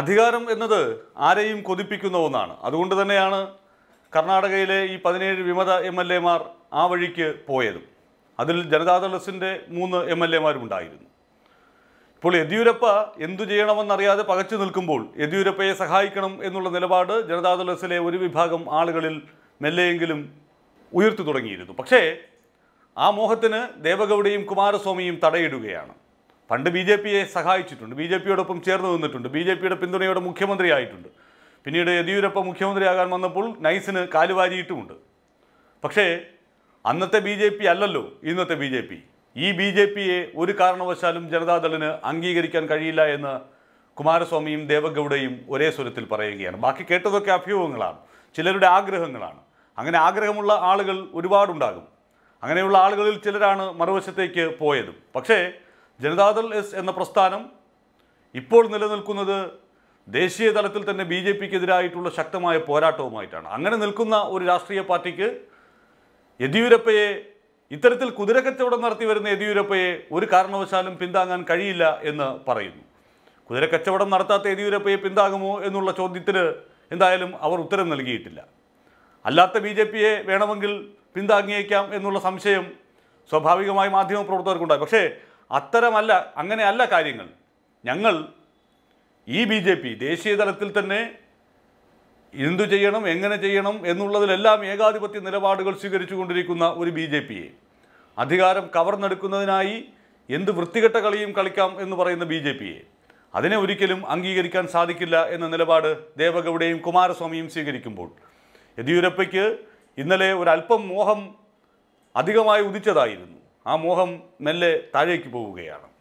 അധികാരം എന്നത് ആരെയും കൊതിപ്പിക്കുന്ന ഒന്നാണ് അതുകൊണ്ട് തന്നെയാണ് കർണാടകയിലെ ഈ പതിനേഴ് വിമത എം എൽ എമാർ ആ വഴിക്ക് പോയതും അതിൽ ജനതാദളസിൻ്റെ മൂന്ന് എം എൽ ഉണ്ടായിരുന്നു ഇപ്പോൾ യെദ്യൂരപ്പ എന്തു ചെയ്യണമെന്നറിയാതെ പകച്ചു നിൽക്കുമ്പോൾ യെദ്യൂരപ്പയെ സഹായിക്കണം എന്നുള്ള നിലപാട് ജനതാദളസിലെ ഒരു വിഭാഗം ആളുകളിൽ മെല്ലെയെങ്കിലും ഉയർത്തു തുടങ്ങിയിരുന്നു പക്ഷേ ആ മോഹത്തിന് ദേവഗൗഡയും കുമാരസ്വാമിയും തടയിടുകയാണ് പണ്ട് ബി ജെ പിയെ സഹായിച്ചിട്ടുണ്ട് ബി ജെ പിയോടൊപ്പം ചേർന്ന് നിന്നിട്ടുണ്ട് ബി ജെ പിയുടെ പിന്തുണയോടെ മുഖ്യമന്ത്രിയായിട്ടുണ്ട് പിന്നീട് യെദ്യൂരപ്പ മുഖ്യമന്ത്രിയാകാൻ വന്നപ്പോൾ നൈസിന് കാലുവാരിയിട്ടുമുണ്ട് പക്ഷേ അന്നത്തെ ബി ജെ പി അല്ലല്ലോ ഇന്നത്തെ ബി ജെ പി ഈ ബി ജെ പിയെ ഒരു കാരണവശാലും ജനതാദളിന് അംഗീകരിക്കാൻ കഴിയില്ല എന്ന് കുമാരസ്വാമിയും ദേവഗൗഡയും ഒരേ സ്വരത്തിൽ പറയുകയാണ് ബാക്കി കേട്ടതൊക്കെ അഭ്യൂഹങ്ങളാണ് ചിലരുടെ ആഗ്രഹങ്ങളാണ് അങ്ങനെ ആഗ്രഹമുള്ള ആളുകൾ ഒരുപാടുണ്ടാകും അങ്ങനെയുള്ള ആളുകളിൽ ചിലരാണ് മറുവശത്തേക്ക് പോയതും പക്ഷേ ജനതാദൾ എസ് എന്ന പ്രസ്ഥാനം ഇപ്പോൾ നിലനിൽക്കുന്നത് ദേശീയ തലത്തിൽ തന്നെ ബി ജെ പിക്കെതിരായിട്ടുള്ള ശക്തമായ പോരാട്ടവുമായിട്ടാണ് അങ്ങനെ നിൽക്കുന്ന ഒരു രാഷ്ട്രീയ പാർട്ടിക്ക് യെദ്യൂരപ്പയെ ഇത്തരത്തിൽ കുതിരക്കച്ചവടം നടത്തി വരുന്ന യെദ്യൂരപ്പയെ ഒരു കാരണവശാലും പിന്താങ്ങാൻ കഴിയില്ല എന്ന് പറയുന്നു കുതിരക്കച്ചവടം നടത്താത്ത യെദ്യൂരപ്പയെ പിന്താകുമോ എന്നുള്ള ചോദ്യത്തിന് എന്തായാലും അവർ ഉത്തരം നൽകിയിട്ടില്ല അല്ലാത്ത ബി ജെ പിയെ വേണമെങ്കിൽ പിന്താങ്ങിയേക്കാം എന്നുള്ള സംശയം സ്വാഭാവികമായി മാധ്യമപ്രവർത്തകർക്കുണ്ടായി പക്ഷേ അത്തരമല്ല അങ്ങനെയല്ല കാര്യങ്ങൾ ഞങ്ങൾ ഈ ബി ജെ പി ദേശീയ തലത്തിൽ തന്നെ എന്തു ചെയ്യണം എങ്ങനെ ചെയ്യണം എന്നുള്ളതിലെല്ലാം ഏകാധിപത്യ നിലപാടുകൾ സ്വീകരിച്ചു കൊണ്ടിരിക്കുന്ന ഒരു ബി ജെ പിയെ അധികാരം കവർന്നെടുക്കുന്നതിനായി എന്ത് വൃത്തികെട്ട കളിയും കളിക്കാം എന്ന് പറയുന്ന ബി ജെ പിയെ അതിനെ ഒരിക്കലും അംഗീകരിക്കാൻ സാധിക്കില്ല എന്ന നിലപാട് ദേവഗൌഡയും കുമാരസ്വാമിയും സ്വീകരിക്കുമ്പോൾ യെദ്യൂരപ്പയ്ക്ക് ഇന്നലെ ഒരല്പം മോഹം അധികമായി ഉദിച്ചതായിരുന്നു ആ മോഹം മെല്ലെ താഴേക്ക് പോവുകയാണ്